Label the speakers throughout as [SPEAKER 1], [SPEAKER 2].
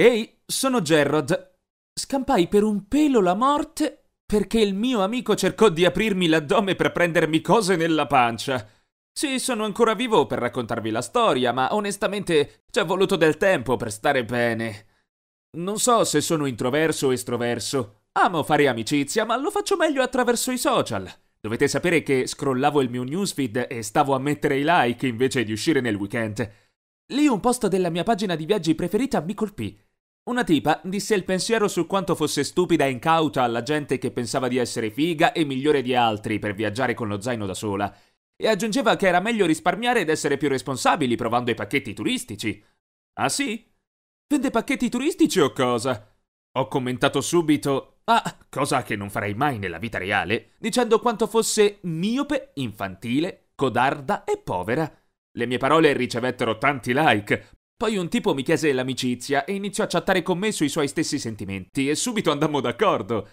[SPEAKER 1] Ehi, sono Gerrod. Scampai per un pelo la morte perché il mio amico cercò di aprirmi l'addome per prendermi cose nella pancia. Sì, sono ancora vivo per raccontarvi la storia, ma onestamente ci è voluto del tempo per stare bene. Non so se sono introverso o estroverso. Amo fare amicizia, ma lo faccio meglio attraverso i social. Dovete sapere che scrollavo il mio newsfeed e stavo a mettere i like invece di uscire nel weekend. Lì un post della mia pagina di viaggi preferita mi colpì una tipa disse il pensiero su quanto fosse stupida e incauta alla gente che pensava di essere figa e migliore di altri per viaggiare con lo zaino da sola, e aggiungeva che era meglio risparmiare ed essere più responsabili provando i pacchetti turistici. Ah sì? Vende pacchetti turistici o cosa? Ho commentato subito, ah, cosa che non farei mai nella vita reale, dicendo quanto fosse miope, infantile, codarda e povera. Le mie parole ricevettero tanti like, poi un tipo mi chiese l'amicizia e iniziò a chattare con me sui suoi stessi sentimenti e subito andammo d'accordo.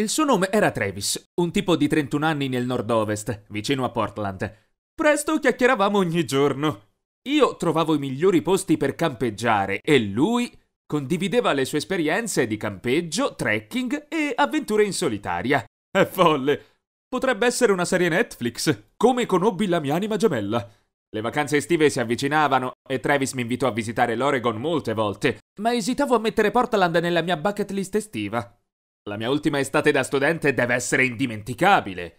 [SPEAKER 1] Il suo nome era Travis, un tipo di 31 anni nel nord-ovest, vicino a Portland. Presto chiacchieravamo ogni giorno. Io trovavo i migliori posti per campeggiare e lui condivideva le sue esperienze di campeggio, trekking e avventure in solitaria. È folle! Potrebbe essere una serie Netflix, come conobbi la mia anima gemella. Le vacanze estive si avvicinavano e Travis mi invitò a visitare l'Oregon molte volte, ma esitavo a mettere Portland nella mia bucket list estiva. La mia ultima estate da studente deve essere indimenticabile.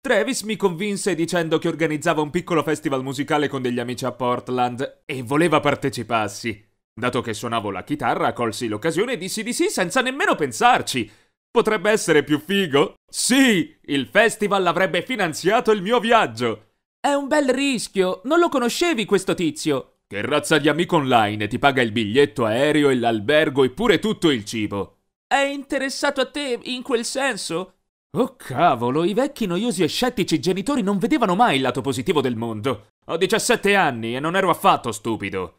[SPEAKER 1] Travis mi convinse dicendo che organizzava un piccolo festival musicale con degli amici a Portland e voleva partecipassi. Dato che suonavo la chitarra, colsi l'occasione e dissi di sì senza nemmeno pensarci. Potrebbe essere più figo? Sì! Il festival avrebbe finanziato il mio viaggio! È un bel rischio, non lo conoscevi questo tizio. Che razza di amico online ti paga il biglietto aereo e l'albergo e pure tutto il cibo? È interessato a te in quel senso? Oh cavolo, i vecchi noiosi e scettici genitori non vedevano mai il lato positivo del mondo. Ho 17 anni e non ero affatto stupido.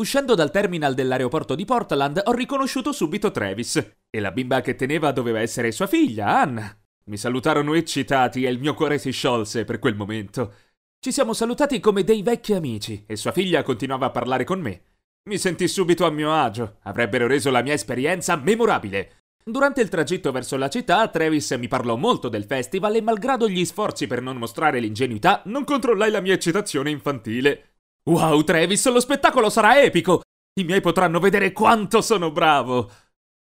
[SPEAKER 1] Uscendo dal terminal dell'aeroporto di Portland ho riconosciuto subito Travis. E la bimba che teneva doveva essere sua figlia, Anna. Mi salutarono eccitati e il mio cuore si sciolse per quel momento. Ci siamo salutati come dei vecchi amici e sua figlia continuava a parlare con me. Mi sentì subito a mio agio, avrebbero reso la mia esperienza memorabile. Durante il tragitto verso la città, Travis mi parlò molto del festival e malgrado gli sforzi per non mostrare l'ingenuità, non controllai la mia eccitazione infantile. Wow, Travis, lo spettacolo sarà epico! I miei potranno vedere quanto sono bravo!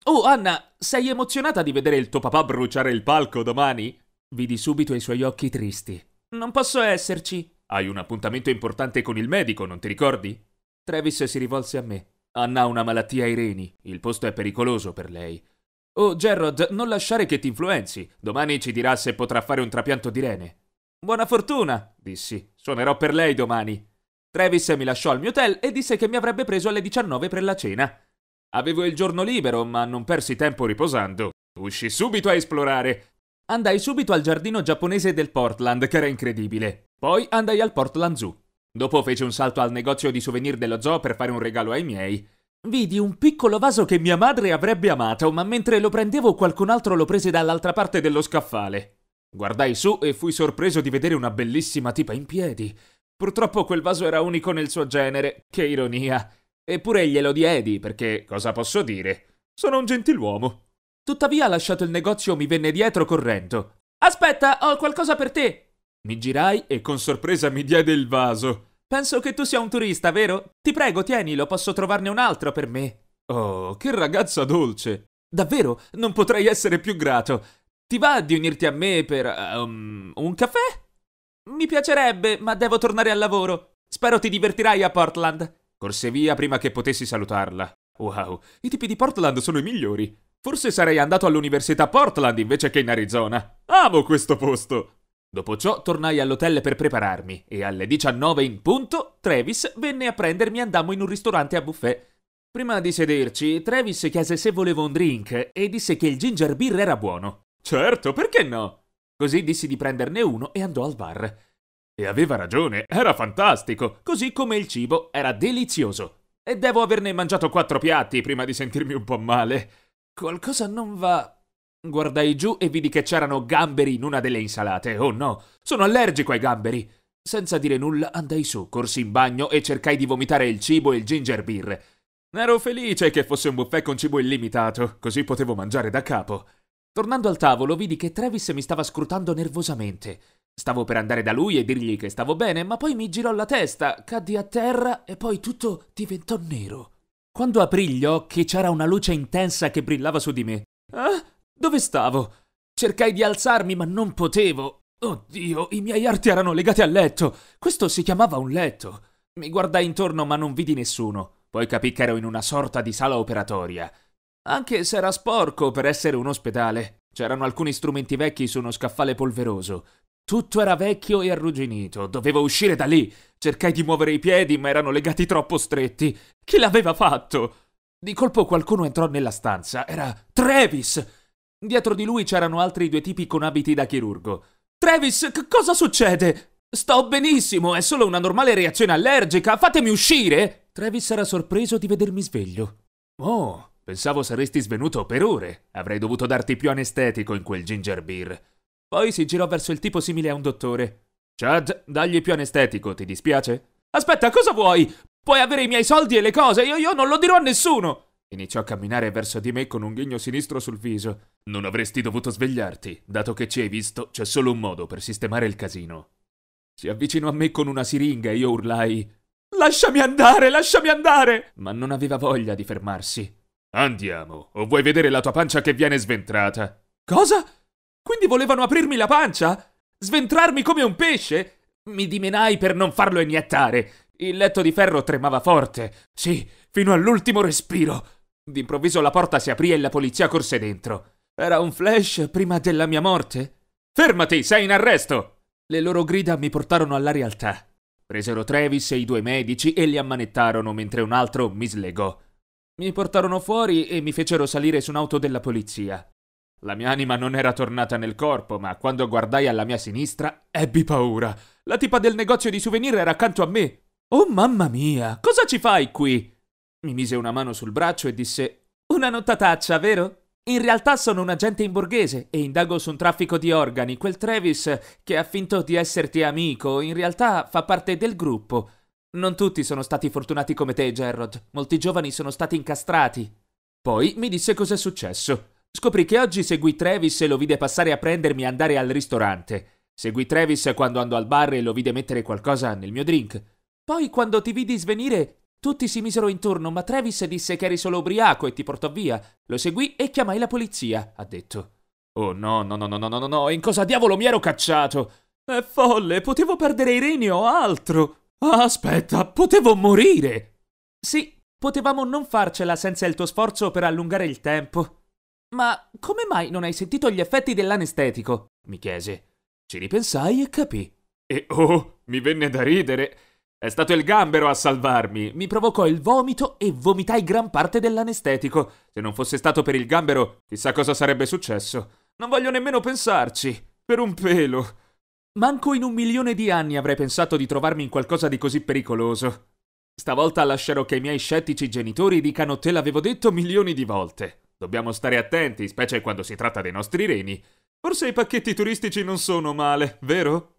[SPEAKER 1] Oh, Anna, sei emozionata di vedere il tuo papà bruciare il palco domani? Vidi subito i suoi occhi tristi. Non posso esserci. Hai un appuntamento importante con il medico, non ti ricordi? Travis si rivolse a me. Anna ha una malattia ai reni. Il posto è pericoloso per lei. Oh, Gerrod, non lasciare che ti influenzi. Domani ci dirà se potrà fare un trapianto di rene. Buona fortuna, dissi. Suonerò per lei domani. Travis mi lasciò al mio hotel e disse che mi avrebbe preso alle 19 per la cena. Avevo il giorno libero, ma non persi tempo riposando. Usci subito a esplorare. Andai subito al giardino giapponese del Portland, che era incredibile. Poi andai al Portland Zoo. Dopo feci un salto al negozio di souvenir dello zoo per fare un regalo ai miei. Vidi un piccolo vaso che mia madre avrebbe amato, ma mentre lo prendevo qualcun altro lo prese dall'altra parte dello scaffale. Guardai su e fui sorpreso di vedere una bellissima tipa in piedi. Purtroppo quel vaso era unico nel suo genere, che ironia. Eppure glielo diedi, perché cosa posso dire? Sono un gentiluomo. Tuttavia lasciato il negozio mi venne dietro correndo. Aspetta, ho qualcosa per te! Mi girai e con sorpresa mi diede il vaso. Penso che tu sia un turista, vero? Ti prego, tienilo, posso trovarne un altro per me. Oh, che ragazza dolce! Davvero, non potrei essere più grato. Ti va di unirti a me per... Um, un caffè? Mi piacerebbe, ma devo tornare al lavoro. Spero ti divertirai a Portland. Corse via prima che potessi salutarla. Wow, i tipi di Portland sono i migliori. Forse sarei andato all'università Portland invece che in Arizona. Amo questo posto! Dopo ciò tornai all'hotel per prepararmi e alle 19 in punto Travis venne a prendermi e andammo in un ristorante a buffet. Prima di sederci, Travis chiese se volevo un drink e disse che il ginger beer era buono. Certo, perché no? Così dissi di prenderne uno e andò al bar. E aveva ragione, era fantastico, così come il cibo era delizioso. E devo averne mangiato quattro piatti prima di sentirmi un po' male. Qualcosa non va. Guardai giù e vidi che c'erano gamberi in una delle insalate. Oh no, sono allergico ai gamberi. Senza dire nulla andai su, corsi in bagno e cercai di vomitare il cibo e il ginger beer. Ero felice che fosse un buffet con cibo illimitato, così potevo mangiare da capo. Tornando al tavolo vidi che Travis mi stava scrutando nervosamente. Stavo per andare da lui e dirgli che stavo bene, ma poi mi girò la testa, caddi a terra e poi tutto diventò nero. Quando aprì gli occhi c'era una luce intensa che brillava su di me. Ah, dove stavo? Cercai di alzarmi, ma non potevo. Oddio, i miei arti erano legati al letto. Questo si chiamava un letto. Mi guardai intorno, ma non vidi nessuno. Poi capì che ero in una sorta di sala operatoria. Anche se era sporco per essere un ospedale. C'erano alcuni strumenti vecchi su uno scaffale polveroso. Tutto era vecchio e arrugginito. Dovevo uscire da lì. Cercai di muovere i piedi, ma erano legati troppo stretti. Chi l'aveva fatto? Di colpo qualcuno entrò nella stanza. Era Travis! Dietro di lui c'erano altri due tipi con abiti da chirurgo. Travis, che cosa succede? Sto benissimo, è solo una normale reazione allergica, fatemi uscire! Travis era sorpreso di vedermi sveglio. Oh, pensavo saresti svenuto per ore. Avrei dovuto darti più anestetico in quel ginger beer. Poi si girò verso il tipo simile a un dottore. Chad, dagli più anestetico, ti dispiace? Aspetta, cosa vuoi? Puoi avere i miei soldi e le cose, io, io non lo dirò a nessuno! Iniziò a camminare verso di me con un ghigno sinistro sul viso. Non avresti dovuto svegliarti. Dato che ci hai visto, c'è solo un modo per sistemare il casino. Si avvicinò a me con una siringa e io urlai: Lasciami andare, lasciami andare! Ma non aveva voglia di fermarsi. Andiamo, o vuoi vedere la tua pancia che viene sventrata? Cosa? Quindi volevano aprirmi la pancia? Sventrarmi come un pesce? Mi dimenai per non farlo iniettare. Il letto di ferro tremava forte. Sì, fino all'ultimo respiro. D'improvviso la porta si aprì e la polizia corse dentro. Era un flash prima della mia morte? Fermati, sei in arresto! Le loro grida mi portarono alla realtà. Presero Travis e i due medici e li ammanettarono mentre un altro mi slegò. Mi portarono fuori e mi fecero salire su un'auto della polizia. La mia anima non era tornata nel corpo, ma quando guardai alla mia sinistra ebbi paura. La tipa del negozio di souvenir era accanto a me. Oh mamma mia, cosa ci fai qui? Mi mise una mano sul braccio e disse: Una nottataccia, vero? In realtà sono un agente imborghese e indago su un traffico di organi. Quel Travis che ha finto di esserti amico, in realtà fa parte del gruppo. Non tutti sono stati fortunati come te, Gerrod. Molti giovani sono stati incastrati. Poi mi disse cos'è successo. Scoprì che oggi seguì Travis e lo vide passare a prendermi e andare al ristorante. Seguì Travis quando andò al bar e lo vide mettere qualcosa nel mio drink. Poi quando ti vidi svenire, tutti si misero intorno, ma Travis disse che eri solo ubriaco e ti portò via. Lo seguì e chiamai la polizia, ha detto. Oh no, no, no, no, no, no, no, in cosa diavolo mi ero cacciato? È folle, potevo perdere i reni o altro. Aspetta, potevo morire. Sì, potevamo non farcela senza il tuo sforzo per allungare il tempo. Ma come mai non hai sentito gli effetti dell'anestetico? mi chiese. Ci ripensai e capì. E oh, mi venne da ridere. È stato il gambero a salvarmi. Mi provocò il vomito e vomitai gran parte dell'anestetico. Se non fosse stato per il gambero, chissà cosa sarebbe successo. Non voglio nemmeno pensarci. Per un pelo. Manco in un milione di anni avrei pensato di trovarmi in qualcosa di così pericoloso. Stavolta lascerò che i miei scettici genitori dicano te l'avevo detto milioni di volte. Dobbiamo stare attenti, specie quando si tratta dei nostri reni. Forse i pacchetti turistici non sono male, vero?